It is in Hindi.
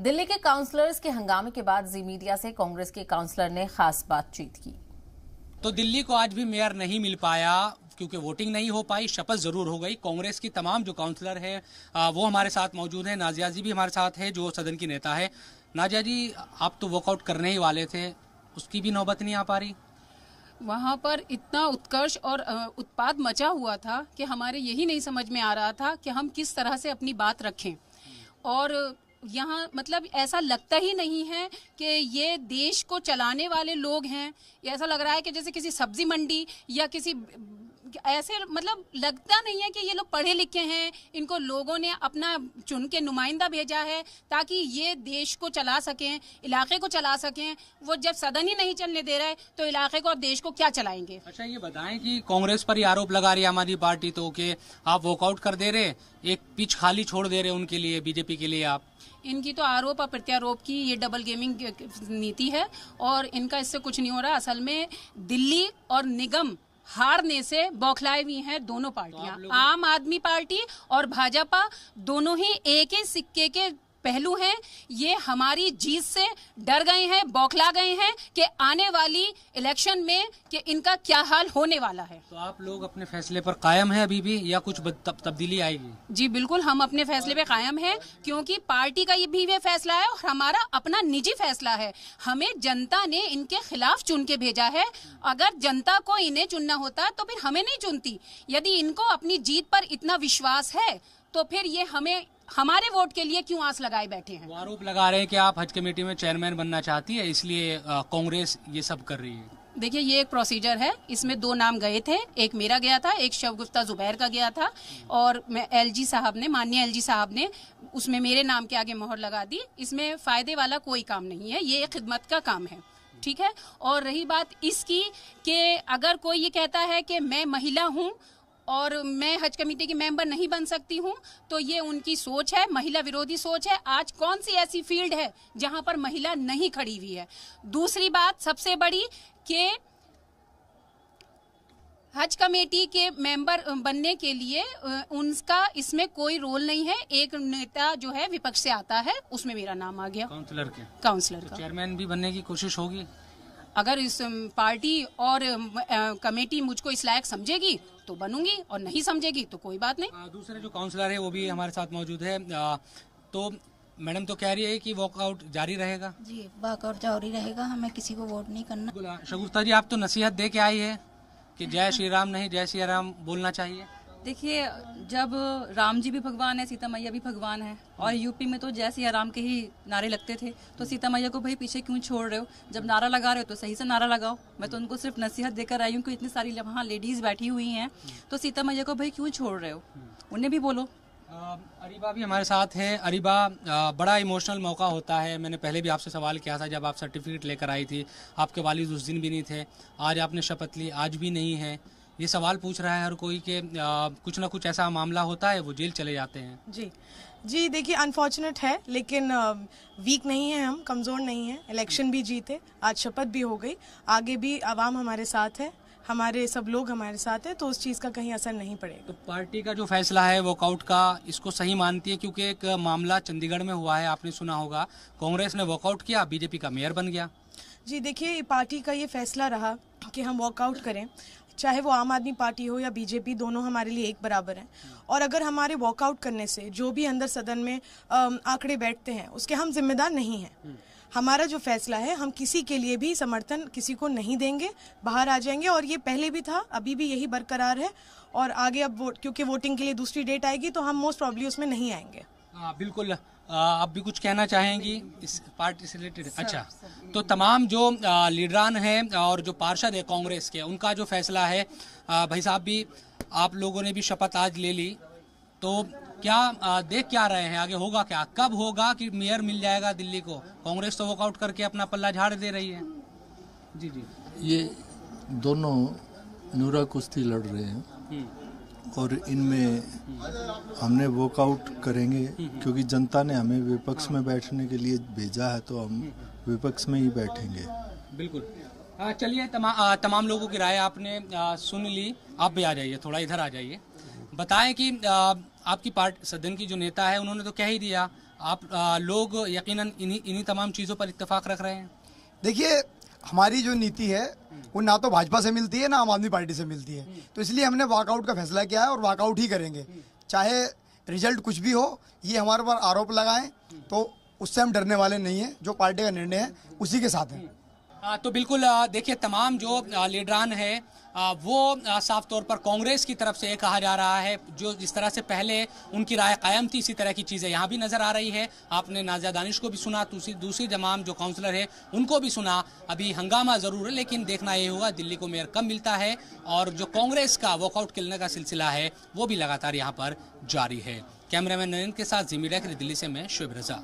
दिल्ली के काउंसलर्स के हंगामे के बाद जी मीडिया से कांग्रेस के काउंसलर ने खास बातचीत की तो दिल्ली को आज भी मेयर नहीं मिल पाया क्योंकि वोटिंग नहीं हो पाई शपथ जरूर हो गई कांग्रेस की तमाम जो काउंसलर है वो हमारे साथ मौजूद है नाजिया जी भी हमारे साथ है जो सदन की नेता है नाजिया जी आप तो वर्कआउट करने ही वाले थे उसकी भी नौबत नहीं आ पा रही वहाँ पर इतना उत्कर्ष और उत्पाद मचा हुआ था कि हमारे यही नहीं समझ में आ रहा था कि हम किस तरह से अपनी बात रखें और यहाँ मतलब ऐसा लगता ही नहीं है कि ये देश को चलाने वाले लोग हैं ऐसा लग रहा है कि जैसे किसी सब्जी मंडी या किसी ऐसे मतलब लगता नहीं है कि ये लोग पढ़े लिखे हैं इनको लोगों ने अपना चुन के नुमाइंदा भेजा है ताकि ये देश को चला सकें इलाके को चला सकें वो जब सदन ही नहीं चलने दे रहा है तो इलाके को और देश को क्या चलाएंगे अच्छा ये बताएं कि कांग्रेस पर ही आरोप लगा रही है हमारी पार्टी तो के आप वॉकआउट कर दे रहे एक पिच खाली छोड़ दे रहे उनके लिए बीजेपी के लिए आप इनकी तो आरोप और प्रत्यारोप की ये डबल गेमिंग नीति है और इनका इससे कुछ नहीं हो रहा असल में दिल्ली और निगम हारने से बौखलाए हुई हैं दोनों तो पार्टियां तो आम आदमी पार्टी और भाजपा दोनों ही एक ही सिक्के के पहलू हैं ये हमारी जीत से डर गए हैं बौखला गए हैं कि आने वाली इलेक्शन में कि इनका क्या हाल होने वाला है तो आप लोग अपने फैसले पर कायम है अभी भी या कुछ तब्दीली आएगी जी बिल्कुल हम अपने फैसले पर कायम है क्योंकि पार्टी का ये भी ये फैसला है और हमारा अपना निजी फैसला है हमें जनता ने इनके खिलाफ चुन के भेजा है अगर जनता को इन्हें चुनना होता तो फिर हमें नहीं चुनती यदि इनको अपनी जीत पर इतना विश्वास है तो फिर ये हमें हमारे वोट के लिए क्यों आस लगाए बैठे हैं आरोप लगा रहे हैं कि आप हज कमेटी में चेयरमैन बनना चाहती है इसलिए कांग्रेस ये सब कर रही है देखिए ये एक प्रोसीजर है इसमें दो नाम गए थे एक मेरा गया था एक शव गुप्ता जुबैर का गया था और मैं एलजी साहब ने माननीय एलजी साहब ने उसमें मेरे नाम के आगे मोहर लगा दी इसमें फायदे वाला कोई काम नहीं है ये खिदमत का काम है ठीक है और रही बात इसकी कि अगर कोई ये कहता है कि मैं महिला हूँ और मैं हज कमेटी की मेंबर नहीं बन सकती हूँ तो ये उनकी सोच है महिला विरोधी सोच है आज कौन सी ऐसी फील्ड है जहाँ पर महिला नहीं खड़ी हुई है दूसरी बात सबसे बड़ी के हज कमेटी के मेंबर बनने के लिए उनका इसमें कोई रोल नहीं है एक नेता जो है विपक्ष से आता है उसमें मेरा नाम आ गया काउंसलर के काउंसलर तो का चेयरमैन भी बनने की कोशिश होगी अगर इस पार्टी और कमेटी मुझको इस लायक समझेगी तो बनूंगी और नहीं समझेगी तो कोई बात नहीं दूसरे जो काउंसलर है वो भी हमारे साथ मौजूद है तो मैडम तो कह रही है कि वॉकआउट जारी रहेगा जी वॉकआउट जारी रहेगा हमें किसी को वोट नहीं करना शगुफ्ता जी आप तो नसीहत दे के आई है कि जय श्री राम नहीं जय श्री राम बोलना चाहिए देखिए जब राम जी भी भगवान है सीता मैया भी भगवान है और यूपी में तो जैसे सिया राम के ही नारे लगते थे तो सीता मैया को भाई पीछे क्यों छोड़ रहे हो जब नारा लगा रहे हो तो सही से नारा लगाओ मैं तो उनको सिर्फ नसीहत देकर आई हूँ कि इतनी सारी वहाँ लेडीज बैठी हुई हैं तो सीता मैया को भाई क्यों छोड़ रहे हो उन्हें भी बोलो अरिबा भी हमारे साथ है अरिबा बड़ा इमोशनल मौका होता है मैंने पहले भी आपसे सवाल किया था जब आप सर्टिफिकेट लेकर आई थी आपके वालिद उस दिन भी नहीं थे आज आपने शपथ ली आज भी नहीं है ये सवाल पूछ रहा है हर कोई कि कुछ ना कुछ ऐसा मामला होता है वो जेल चले जाते हैं जी जी देखिए अनफॉर्चुनेट है लेकिन वीक नहीं है हम कमज़ोर नहीं है इलेक्शन भी जीते आज शपथ भी हो गई आगे भी आवाम हमारे साथ है हमारे सब लोग हमारे साथ हैं तो उस चीज़ का कहीं असर नहीं पड़ेगा तो पार्टी का जो फैसला है वॉकआउट का इसको सही मानती है क्योंकि एक मामला चंडीगढ़ में हुआ है आपने सुना होगा कांग्रेस ने वॉकआउट किया बीजेपी का मेयर बन गया जी देखिए पार्टी का ये फैसला रहा कि हम वॉकआउट करें चाहे वो आम आदमी पार्टी हो या बीजेपी दोनों हमारे लिए एक बराबर हैं और अगर हमारे वॉकआउट करने से जो भी अंदर सदन में आंकड़े बैठते हैं उसके हम जिम्मेदार नहीं हैं हम्म। हमारा जो फैसला है हम किसी के लिए भी समर्थन किसी को नहीं देंगे बाहर आ जाएंगे और ये पहले भी था अभी भी यही बरकरार है और आगे अब वोट क्योंकि वोटिंग के लिए दूसरी डेट आएगी तो हम मोस्ट प्रॉब्ली उसमें नहीं आएंगे आ, हाँ, बिल्कुल आप भी कुछ कहना चाहेंगी इस पार्टी से रिलेटेड अच्छा तो तमाम जो लीडरान हैं और जो पार्षद है कांग्रेस के उनका जो फैसला है भाई साहब भी आप लोगों ने भी शपथ आज ले ली तो क्या देख क्या रहे हैं आगे होगा क्या कब होगा कि मेयर मिल जाएगा दिल्ली को कांग्रेस तो वॉकआउट करके अपना पल्ला झाड़ दे रही है जी जी ये दोनों नूरा कुश्ती लड़ रहे हैं हम्म। और इनमें हमने वर्कआउट करेंगे क्योंकि जनता ने हमें विपक्ष में बैठने के लिए भेजा है तो हम विपक्ष में ही बैठेंगे बिल्कुल चलिए तमा, तमाम लोगों की राय आपने आ, सुन ली आप भी आ जाइए थोड़ा इधर आ जाइए बताएं कि आ, आपकी पार्ट सदन की जो नेता है उन्होंने तो कह ही दिया आप आ, लोग यकीनन इन्हीं इन्हीं तमाम चीज़ों पर इत्तेफाक रख रहे हैं देखिए हमारी जो नीति है वो ना तो भाजपा से मिलती है ना आम आदमी पार्टी से मिलती है तो इसलिए हमने वाकआउट का फैसला किया है और वाकआउट ही करेंगे चाहे रिजल्ट कुछ भी हो ये हमारे पर आरोप लगाएं तो उससे हम डरने वाले नहीं हैं जो पार्टी का निर्णय है उसी के साथ हैं तो बिल्कुल देखिए तमाम जो लीडरान है वो साफ तौर पर कांग्रेस की तरफ से ये कहा जा रहा है जो जिस तरह से पहले उनकी राय कायम थी इसी तरह की चीज़ें यहाँ भी नज़र आ रही है आपने नाजिया दानिश को भी सुना दूसरी दूसरी तमाम जो काउंसलर है उनको भी सुना अभी हंगामा ज़रूर है लेकिन देखना ये होगा दिल्ली को मेयर कम मिलता है और जो कांग्रेस का वॉकआउट खेलने का सिलसिला है वो भी लगातार यहाँ पर जारी है कैमरा नरेंद्र के साथ जिमी डेखरी दिल्ली से मैं शुभ रजा